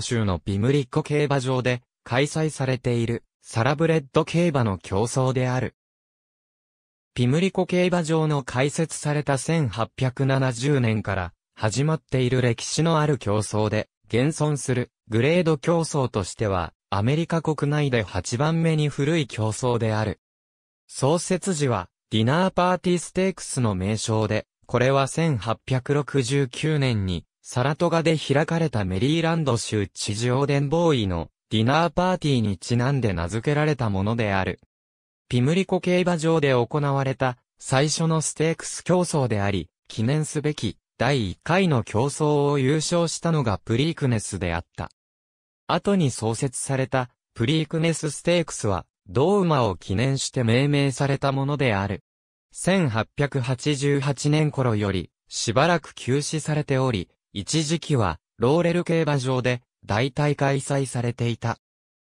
州のビムリッコ競馬場で開催されているサラブレッド競馬の競争である。ピムリコ競馬場の開設された1870年から始まっている歴史のある競争で、現存するグレード競争としては、アメリカ国内で8番目に古い競争である。創設時は、ディナーパーティーステークスの名称で、これは1869年にサラトガで開かれたメリーランド州地上伝ボーイのディナーパーティーにちなんで名付けられたものである。ピムリコ競馬場で行われた最初のステークス競争であり、記念すべき第1回の競争を優勝したのがプリークネスであった。後に創設されたプリークネスステークスは、ドー馬を記念して命名されたものである。1888年頃より、しばらく休止されており、一時期は、ローレル競馬場で、大体開催されていた。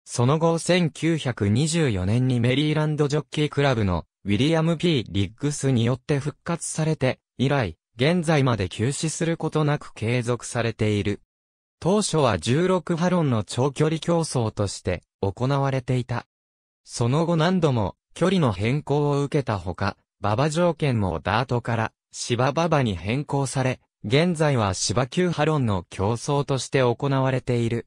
その後1924年にメリーランドジョッキークラブのウィリアム・ P・ リッグスによって復活されて、以来、現在まで休止することなく継続されている。当初は16ハロンの長距離競争として行われていた。その後何度も距離の変更を受けたほか、馬場条件もダートから芝馬場に変更され、現在は芝球波論の競争として行われている。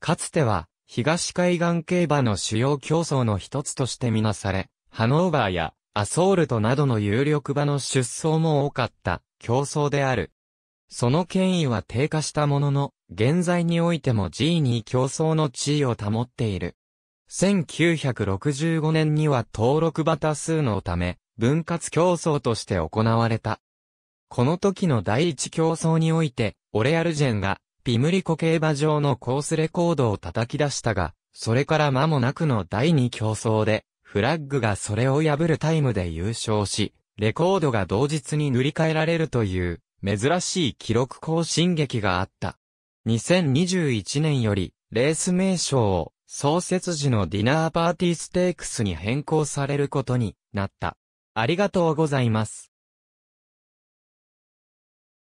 かつては、東海岸競馬の主要競争の一つとしてみなされ、ハノーバーやアソールトなどの有力馬の出走も多かった競争である。その権威は低下したものの、現在においても G2 競争の地位を保っている。1965年には登録馬多数のため、分割競争として行われた。この時の第一競争において、オレアルジェンが、ピムリコ競馬場のコースレコードを叩き出したが、それから間もなくの第二競争で、フラッグがそれを破るタイムで優勝し、レコードが同日に塗り替えられるという、珍しい記録更新劇があった。2021年より、レース名称を、創設時のディナーパーティーステークスに変更されることになった。ありがとうございます。